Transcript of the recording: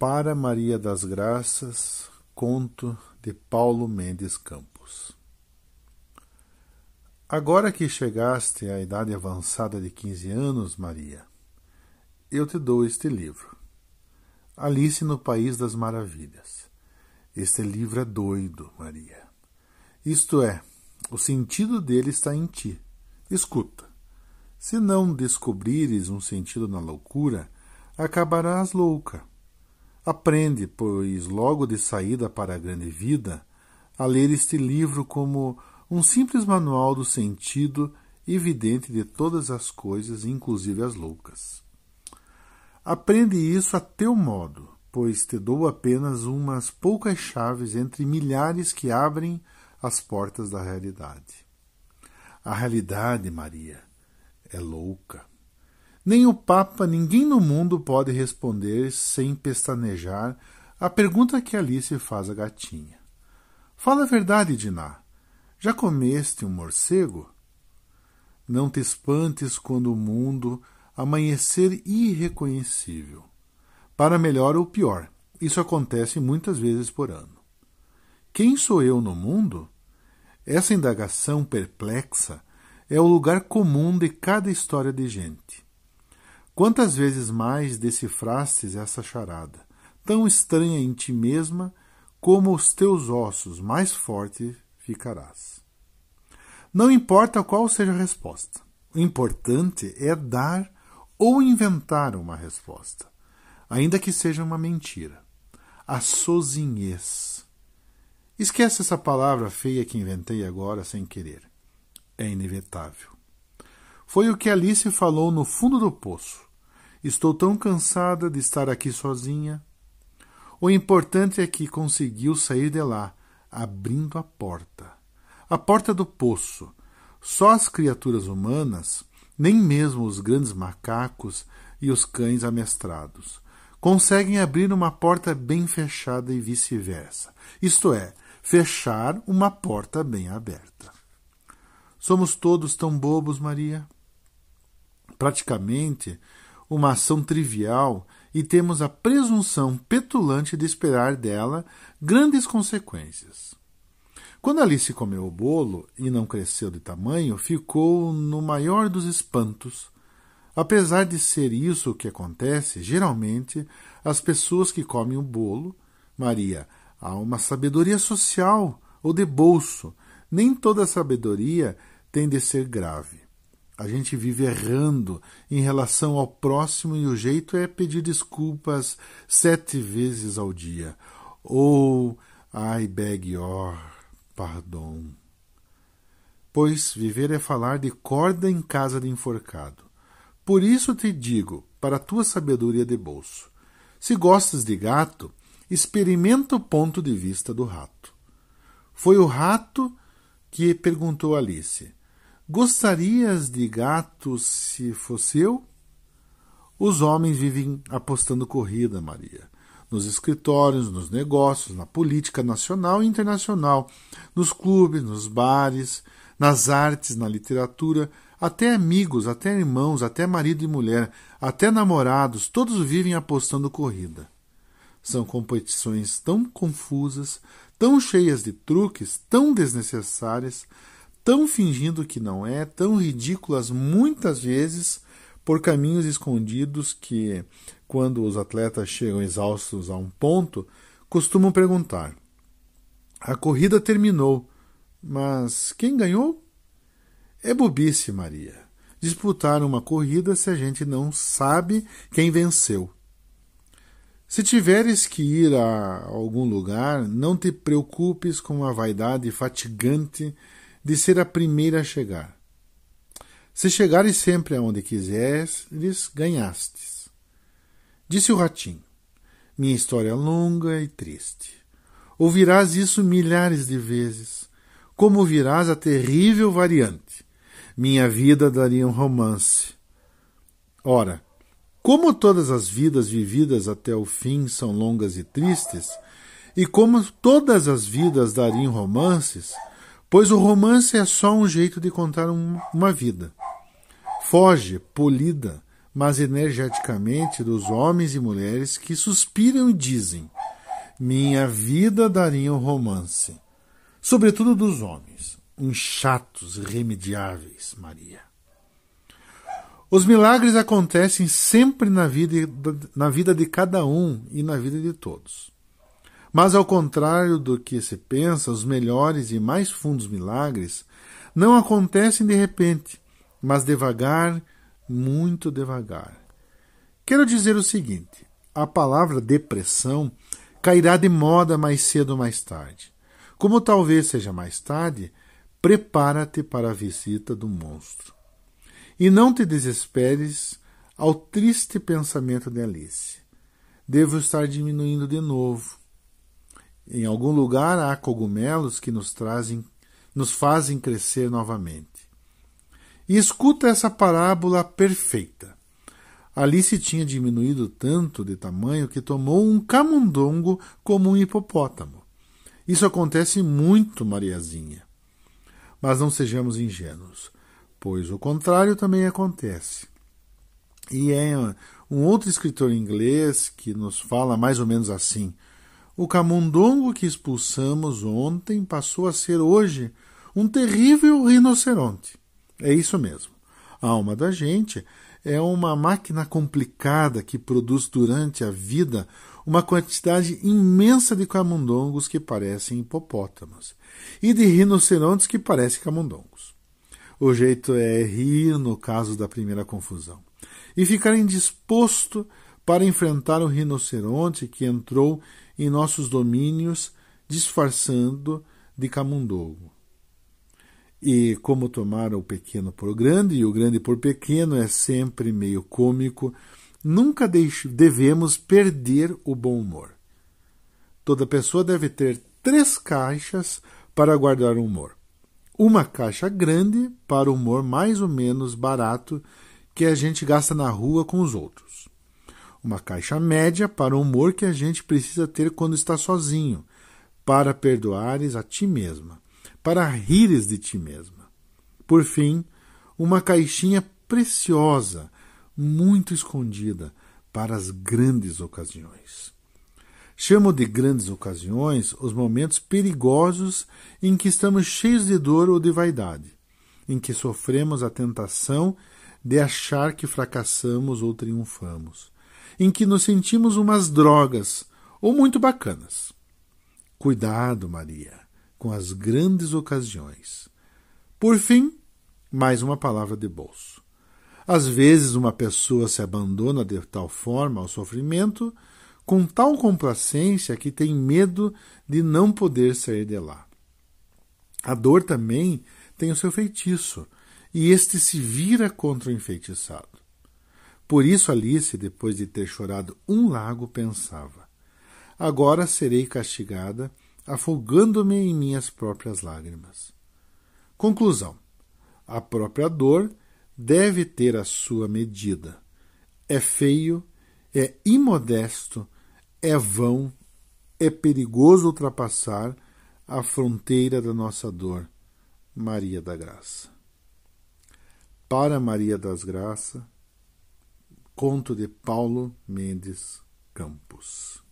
Para Maria das Graças, conto de Paulo Mendes Campos. Agora que chegaste à idade avançada de 15 anos, Maria, eu te dou este livro. Alice no País das Maravilhas. Este livro é doido, Maria. Isto é, o sentido dele está em ti. Escuta. Se não descobrires um sentido na loucura, acabarás louca. Aprende, pois, logo de saída para a grande vida, a ler este livro como um simples manual do sentido evidente de todas as coisas, inclusive as loucas. Aprende isso a teu modo, pois te dou apenas umas poucas chaves entre milhares que abrem as portas da realidade. A realidade, Maria, é louca. Nem o Papa, ninguém no mundo pode responder sem pestanejar a pergunta que Alice se faz à gatinha. Fala a verdade, Diná. Já comeste um morcego? Não te espantes quando o mundo amanhecer irreconhecível. Para melhor ou pior, isso acontece muitas vezes por ano. Quem sou eu no mundo? Essa indagação perplexa é o lugar comum de cada história de gente. Quantas vezes mais decifrastes essa charada, tão estranha em ti mesma, como os teus ossos, mais forte ficarás. Não importa qual seja a resposta, o importante é dar ou inventar uma resposta, ainda que seja uma mentira. A sozinhez. Esquece essa palavra feia que inventei agora sem querer. É inevitável. Foi o que Alice falou no fundo do poço Estou tão cansada de estar aqui sozinha. O importante é que conseguiu sair de lá, abrindo a porta. A porta do poço. Só as criaturas humanas, nem mesmo os grandes macacos e os cães amestrados, conseguem abrir uma porta bem fechada e vice-versa. Isto é, fechar uma porta bem aberta. Somos todos tão bobos, Maria. Praticamente, uma ação trivial e temos a presunção petulante de esperar dela grandes consequências. Quando Alice comeu o bolo e não cresceu de tamanho, ficou no maior dos espantos. Apesar de ser isso o que acontece, geralmente as pessoas que comem o bolo, Maria, há uma sabedoria social ou de bolso. Nem toda sabedoria tem de ser grave. A gente vive errando em relação ao próximo e o jeito é pedir desculpas sete vezes ao dia. Ou, ai, beg your pardon. Pois viver é falar de corda em casa de enforcado. Por isso te digo, para tua sabedoria de bolso, se gostas de gato, experimenta o ponto de vista do rato. Foi o rato que perguntou a Alice: Gostarias de gato se fosse eu? Os homens vivem apostando corrida, Maria. Nos escritórios, nos negócios, na política nacional e internacional, nos clubes, nos bares, nas artes, na literatura, até amigos, até irmãos, até marido e mulher, até namorados, todos vivem apostando corrida. São competições tão confusas, tão cheias de truques, tão desnecessárias, tão fingindo que não é, tão ridículas muitas vezes por caminhos escondidos que, quando os atletas chegam exaustos a um ponto, costumam perguntar: A corrida terminou, mas quem ganhou? É bobice, Maria. Disputar uma corrida se a gente não sabe quem venceu. Se tiveres que ir a algum lugar, não te preocupes com a vaidade fatigante de ser a primeira a chegar. Se chegares sempre aonde quiseres, ganhastes. Disse o ratinho. Minha história é longa e triste. Ouvirás isso milhares de vezes. Como ouvirás a terrível variante. Minha vida daria um romance. Ora, como todas as vidas vividas até o fim são longas e tristes, e como todas as vidas dariam romances, pois o romance é só um jeito de contar um, uma vida. Foge, polida, mas energeticamente dos homens e mulheres que suspiram e dizem: Minha vida daria um romance. Sobretudo dos homens, uns chatos irremediáveis, Maria. Os milagres acontecem sempre na vida, na vida de cada um e na vida de todos. Mas, ao contrário do que se pensa, os melhores e mais fundos milagres não acontecem de repente, mas devagar, muito devagar. Quero dizer o seguinte: a palavra depressão cairá de moda mais cedo ou mais tarde. Como talvez seja mais tarde, prepara-te para a visita do monstro. E não te desesperes ao triste pensamento de Alice. Devo estar diminuindo de novo em algum lugar há cogumelos que nos trazem, nos fazem crescer novamente. E escuta essa parábola perfeita. Alice tinha diminuído tanto de tamanho que tomou um camundongo como um hipopótamo. Isso acontece muito, Mariazinha. Mas não sejamos ingênuos, pois o contrário também acontece. E é um outro escritor inglês que nos fala mais ou menos assim: o camundongo que expulsamos ontem passou a ser hoje um terrível rinoceronte. É isso mesmo. A alma da gente é uma máquina complicada que produz durante a vida uma quantidade imensa de camundongos que parecem hipopótamos e de rinocerontes que parecem camundongos. O jeito é rir no caso da primeira confusão e ficar indisposto para enfrentar o rinoceronte que entrou em nossos domínios, disfarçando de camundongo. E como tomar o pequeno por grande e o grande por pequeno é sempre meio cômico, nunca devemos perder o bom humor. Toda pessoa deve ter três caixas para guardar o humor. Uma caixa grande para o humor mais ou menos barato que a gente gasta na rua com os outros uma caixa média para o humor que a gente precisa ter quando está sozinho, para perdoares a ti mesma, para rires de ti mesma. Por fim, uma caixinha preciosa, muito escondida, para as grandes ocasiões. Chamo de grandes ocasiões os momentos perigosos em que estamos cheios de dor ou de vaidade, em que sofremos a tentação de achar que fracassamos ou triunfamos em que nos sentimos umas drogas ou muito bacanas. Cuidado, Maria, com as grandes ocasiões. Por fim, mais uma palavra de bolso. Às vezes, uma pessoa se abandona de tal forma ao sofrimento, com tal complacência que tem medo de não poder sair de lá. A dor também tem o seu feitiço, e este se vira contra o enfeitiçado. Por isso Alice, depois de ter chorado um lago, pensava: Agora serei castigada, afogando-me em minhas próprias lágrimas. Conclusão: A própria dor deve ter a sua medida. É feio, é imodesto, é vão, é perigoso ultrapassar a fronteira da nossa dor. Maria da Graça. Para Maria das Graças, Conto de Paulo Mendes Campos.